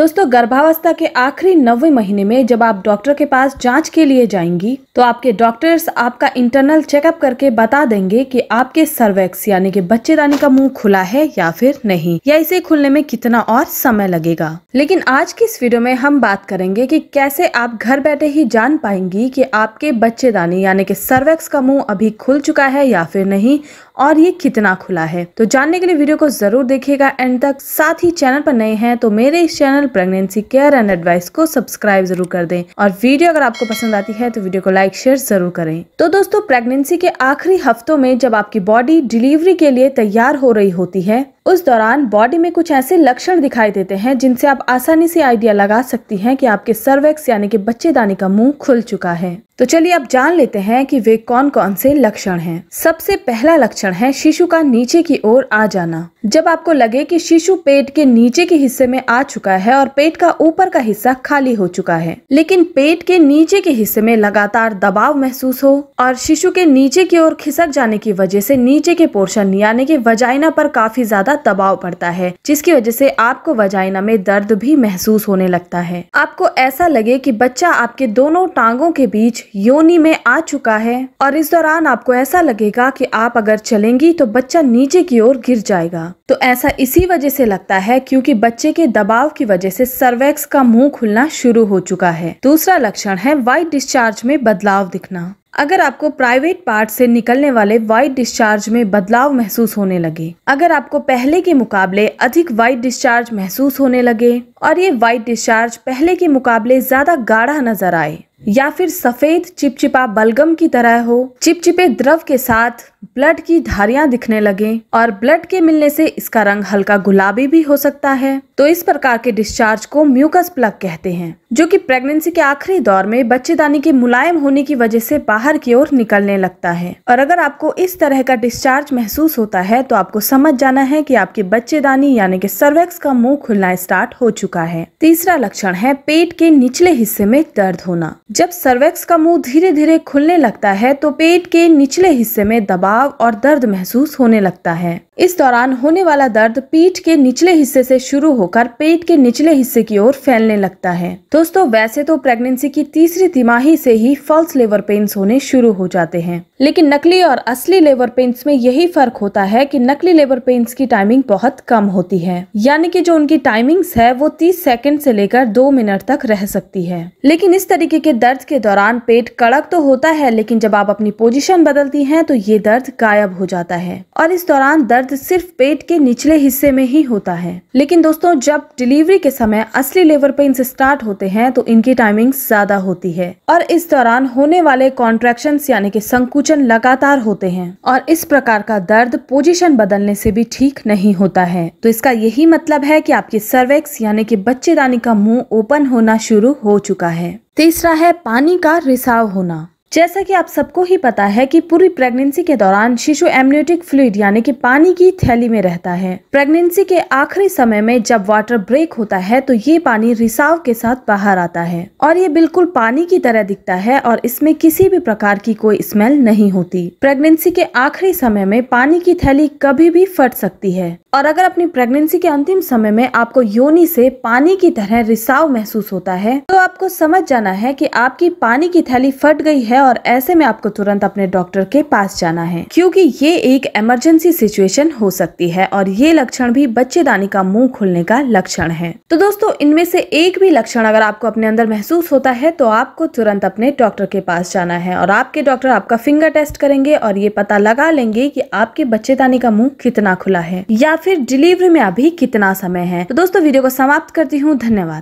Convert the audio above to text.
दोस्तों गर्भावस्था के आखिरी नवे महीने में जब आप डॉक्टर के पास जांच के लिए जाएंगी तो आपके डॉक्टर्स आपका इंटरनल चेकअप करके बता देंगे कि आपके सर्वेक्स यानी कि बच्चेदानी का मुंह खुला है या फिर नहीं या इसे खुलने में कितना और समय लगेगा लेकिन आज की इस वीडियो में हम बात करेंगे की कैसे आप घर बैठे ही जान पाएंगी की आपके बच्चेदानी यानी की सर्वेक्स का मुँह अभी खुल चुका है या फिर नहीं और ये कितना खुला है तो जानने के लिए वीडियो को जरूर देखिएगा एंड तक साथ ही चैनल पर नए हैं तो मेरे इस channel pregnancy care and advice को सब्सक्राइब जरूर कर दें और वीडियो अगर आपको पसंद आती है तो वीडियो को लाइक शेयर जरूर करें तो दोस्तों प्रेगनेंसी के आखिरी हफ्तों में जब आपकी बॉडी डिलीवरी के लिए तैयार हो रही होती है उस दौरान बॉडी में कुछ ऐसे लक्षण दिखाई देते हैं जिनसे आप आसानी से आइडिया लगा सकती हैं कि आपके सर्वेक्स यानी कि बच्चेदानी का मुंह खुल चुका है तो चलिए अब जान लेते हैं कि वे कौन कौन से लक्षण हैं। सबसे पहला लक्षण है शिशु का नीचे की ओर आ जाना जब आपको लगे कि शिशु पेट के नीचे के हिस्से में आ चुका है और पेट का ऊपर का हिस्सा खाली हो चुका है लेकिन पेट के नीचे के हिस्से में लगातार दबाव महसूस हो और शिशु के नीचे की ओर खिसक जाने की वजह से नीचे के पोर्शन यानी की वजाइना पर काफी ज्यादा ज्यादा दबाव पड़ता है जिसकी वजह से आपको वजाइना में दर्द भी महसूस होने लगता है आपको ऐसा लगे कि बच्चा आपके दोनों टांगों के बीच योनी में आ चुका है और इस दौरान आपको ऐसा लगेगा कि आप अगर चलेंगी तो बच्चा नीचे की ओर गिर जाएगा तो ऐसा इसी वजह से लगता है क्योंकि बच्चे के दबाव की वजह से सर्वेक्स का मुंह खुलना शुरू हो चुका है दूसरा लक्षण है वाइट डिस्चार्ज में बदलाव दिखना अगर आपको प्राइवेट पार्ट से निकलने वाले वाइट डिस्चार्ज में बदलाव महसूस होने लगे अगर आपको पहले के मुकाबले अधिक वाइट डिस्चार्ज महसूस होने लगे और ये वाइट डिस्चार्ज पहले के मुकाबले ज्यादा गाढ़ा नजर आए या फिर सफेद चिपचिपा बलगम की तरह हो चिपचिपे द्रव के साथ ब्लड की धारियां दिखने लगे और ब्लड के मिलने से इसका रंग हल्का गुलाबी भी हो सकता है तो इस प्रकार के डिस्चार्ज को म्यूकस प्लग कहते हैं जो कि प्रेगनेंसी के आखिरी दौर में बच्चेदानी के मुलायम होने की वजह से बाहर की ओर निकलने लगता है और अगर आपको इस तरह का डिस्चार्ज महसूस होता है तो आपको समझ जाना है की आपके बच्चेदानी यानी की सर्वेक्स का मुंह खुलना स्टार्ट हो चुका है तीसरा लक्षण है पेट के निचले हिस्से में दर्द होना जब सर्वेक्स का मुंह धीरे धीरे खुलने लगता है तो पेट के निचले हिस्से में दबाव और दर्द महसूस होने लगता है इस दौरान होने वाला दर्द पीठ के निचले हिस्से से शुरू होकर पेट के निचले हिस्से की ओर फैलने लगता है दोस्तों वैसे तो प्रेगनेंसी की तीसरी तिमाही से ही फॉल्स लेवर पेन्स होने शुरू हो जाते हैं लेकिन नकली और असली लेबर पेन्स में यही फर्क होता है कि नकली लेबर पेन्स की टाइमिंग बहुत कम होती है यानी कि जो उनकी टाइमिंग्स है वो तीस सेकेंड से लेकर दो मिनट तक रह सकती है लेकिन इस तरीके के दर्द के दौरान पेट कड़क तो होता है लेकिन जब आप अपनी पोजीशन बदलती हैं तो ये दर्द गायब हो जाता है और इस दौरान दर्द सिर्फ पेट के निचले हिस्से में ही होता है लेकिन दोस्तों जब डिलीवरी के समय असली लेवल पर से स्टार्ट होते हैं तो इनकी टाइमिंग ज्यादा होती है और इस दौरान होने वाले कॉन्ट्रेक्शन यानी की संकुचन लगातार होते हैं और इस प्रकार का दर्द पोजिशन बदलने से भी ठीक नहीं होता है तो इसका यही मतलब है की आपकी सर्वेक्स यानी की बच्चेदानी का मुँह ओपन होना शुरू हो चुका है तीसरा है पानी का रिसाव होना जैसा कि आप सबको ही पता है कि पूरी प्रेगनेंसी के दौरान शिशु एम्यूटिक फ्लूड यानी कि पानी की थैली में रहता है प्रेगनेंसी के आखिरी समय में जब वाटर ब्रेक होता है तो ये पानी रिसाव के साथ बाहर आता है और ये बिल्कुल पानी की तरह दिखता है और इसमें किसी भी प्रकार की कोई स्मेल नहीं होती प्रेगनेंसी के आखिरी समय में पानी की थैली कभी भी फट सकती है और अगर अपनी प्रेगनेंसी के अंतिम समय में आपको योनी से पानी की तरह रिसाव महसूस होता है तो आपको समझ जाना है कि आपकी पानी की थैली फट गई है और ऐसे में आपको तुरंत अपने डॉक्टर के पास जाना है क्योंकि ये एक इमरजेंसी सिचुएशन हो सकती है और ये लक्षण भी बच्चेदानी का मुंह खुलने का लक्षण है तो दोस्तों इनमें से एक भी लक्षण अगर आपको अपने अंदर महसूस होता है तो आपको तुरंत अपने डॉक्टर के पास जाना है और आपके डॉक्टर आपका फिंगर टेस्ट करेंगे और ये पता लगा लेंगे की आपके बच्चेदानी का मुँह कितना खुला है या फिर डिलीवरी में अभी कितना समय है तो दोस्तों वीडियो को समाप्त करती हूँ धन्यवाद